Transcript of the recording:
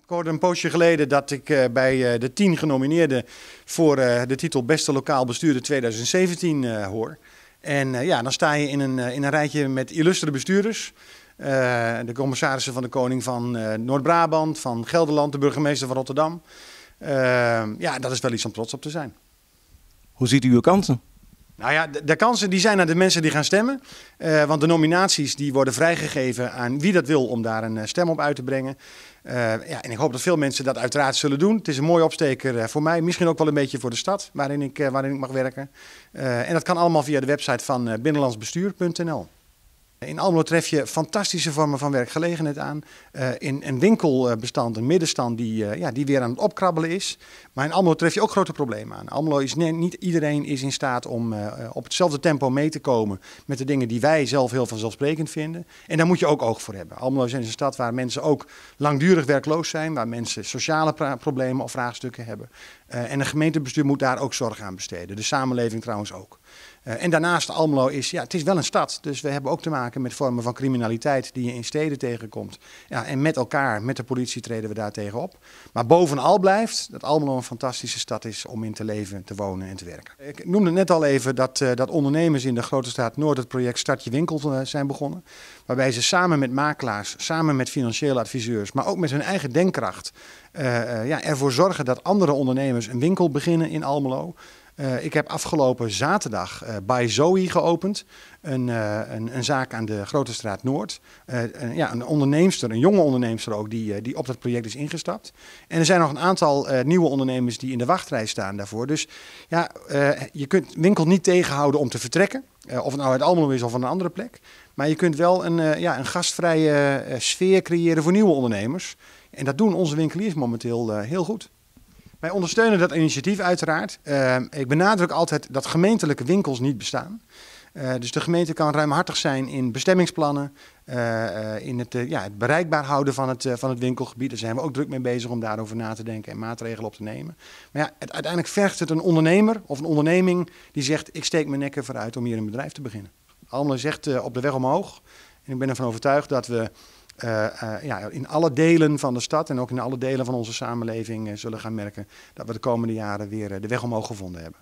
Ik hoorde een poosje geleden dat ik eh, bij eh, de tien genomineerden voor eh, de titel Beste Lokaal Bestuurder 2017 hoor. En ja, dan sta je in een, in een rijtje met illustere bestuurders. de commissarissen van de Koning van Noord-Brabant, van Gelderland, de burgemeester van Rotterdam. ja, dat is wel iets om trots op te zijn. Hoe ziet u uw kansen? Nou ja, de, kansen die zijn aan de mensen die gaan stemmen. Eh, want de nominaties die worden vrijgegeven aan wie dat wil om daar een eh, stem op uit te brengen. Eh, ja, en ik hoop dat veel mensen dat uiteraard zullen doen. Het is een mooie opsteker voor mij. Misschien ook wel een beetje voor de stad waarin ik, waarin ik mag werken. en dat kan allemaal via de website van binnenlandsbestuur.nl. In Almelo tref je fantastische vormen van werkgelegenheid aan. Eh, in een winkelbestand, een middenstand die, eh, ja, die weer aan het opkrabbelen is. Maar in Almelo tref je ook grote problemen aan. Almelo is niet iedereen is in staat om eh, op hetzelfde tempo mee te komen met de dingen die wij zelf heel vanzelfsprekend vinden. En daar moet je ook oog voor hebben. Almelo is een stad waar mensen ook langdurig werkloos zijn, waar mensen sociale problemen of vraagstukken hebben. en een gemeentebestuur moet daar ook zorg aan besteden. De samenleving trouwens ook. en daarnaast Almelo is, ja, het is wel een stad, dus we hebben ook te maken met vormen van criminaliteit die je in steden tegenkomt. Ja, en met elkaar, met de politie, treden we daar tegenop. op. Maar bovenal blijft dat Almelo een fantastische stad is om in te leven, te wonen en te werken. Ik noemde net al even dat, eh, dat ondernemers in de grote staat Noord het project Start Je Winkel eh, zijn begonnen. Waarbij ze samen met makelaars, samen met financiële adviseurs, maar ook met hun eigen denkkracht eh, ja, ervoor zorgen dat andere ondernemers een winkel beginnen in Almelo. Eh, ik heb afgelopen zaterdag uh, eh, bij Zoe geopend. Een, eh, een, een, zaak aan de Grote Straat Noord. Een, ja, een onderneemster, een jonge onderneemster ook, die, die op dat project is ingestapt. En er zijn nog een aantal nieuwe ondernemers die in de wachtrij staan daarvoor. Dus ja, je kunt winkel niet tegenhouden om te vertrekken. of het nou uit Almelo is of van een andere plek. Maar je kunt wel een, ja, een gastvrije sfeer creëren voor nieuwe ondernemers. En dat doen onze winkeliers momenteel heel goed. Wij ondersteunen dat initiatief uiteraard. Ehm, ik benadruk altijd dat gemeentelijke winkels niet bestaan. Eh, dus de gemeente kan ruimhartig zijn in bestemmingsplannen, eh, eh, in het, ja, het, bereikbaar houden van het, van het winkelgebied. Daar zijn we ook druk mee bezig om daarover na te denken en maatregelen op te nemen. Maar ja, het, uiteindelijk vergt het een ondernemer of een onderneming die zegt: Ik steek mijn nekken vooruit om hier een bedrijf te beginnen. Almelo zegt op de weg omhoog. En ik ben ervan overtuigd dat we eh, eh, ja, in alle delen van de stad en ook in alle delen van onze samenleving eh, zullen gaan merken dat we de komende jaren weer de weg omhoog gevonden hebben.